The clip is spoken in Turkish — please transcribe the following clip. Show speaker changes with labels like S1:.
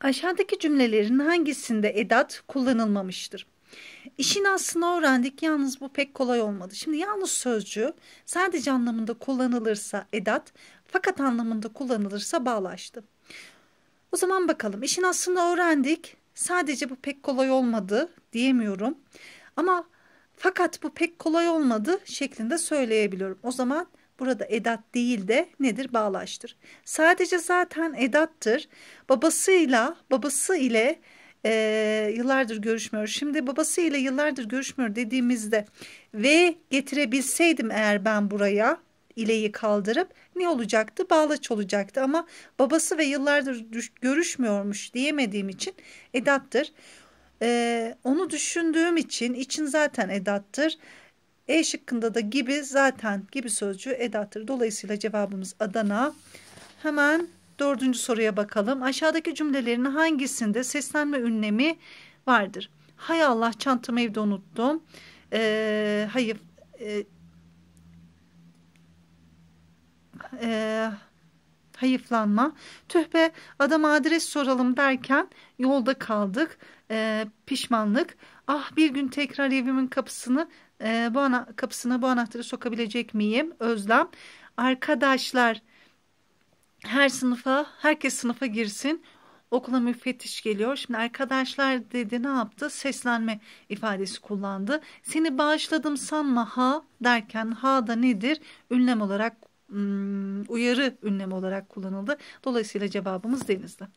S1: Aşağıdaki cümlelerin hangisinde edat kullanılmamıştır? İşin aslını öğrendik yalnız bu pek kolay olmadı. Şimdi yalnız sözcü sadece anlamında kullanılırsa edat fakat anlamında kullanılırsa bağlaştı. O zaman bakalım işin aslını öğrendik sadece bu pek kolay olmadı diyemiyorum ama fakat bu pek kolay olmadı şeklinde söyleyebiliyorum. O zaman Burada edat değil de nedir? bağlaştır. Sadece zaten edattır. Babasıyla, babası ile e, yıllardır görüşmüyor. Şimdi babası ile yıllardır görüşmüyor dediğimizde ve getirebilseydim eğer ben buraya ileyi kaldırıp ne olacaktı? Bağlaç olacaktı ama babası ve yıllardır görüşmüyormuş diyemediğim için edattır. Ee, onu düşündüğüm için için zaten edattır. E şıkkında da gibi zaten gibi sözcüğü edattır. Dolayısıyla cevabımız Adana. Hemen dördüncü soruya bakalım. Aşağıdaki cümlelerin hangisinde seslenme ünlemi vardır? Hay Allah çantamı evde unuttum. Ee, hayır. E, e, hayıflanma. Tühbe adam adres soralım derken yolda kaldık. E, pişmanlık. Ah bir gün tekrar evimin kapısını e, bu ana, kapısına bu anahtarı sokabilecek miyim? Özlem. Arkadaşlar her sınıfa herkes sınıfa girsin okula müfettiş geliyor. Şimdi arkadaşlar dedi ne yaptı? Seslenme ifadesi kullandı. Seni bağışladım sanma ha derken ha da nedir? Ünlem olarak Hmm, uyarı ünlem olarak kullanıldı. Dolayısıyla cevabımız denizde.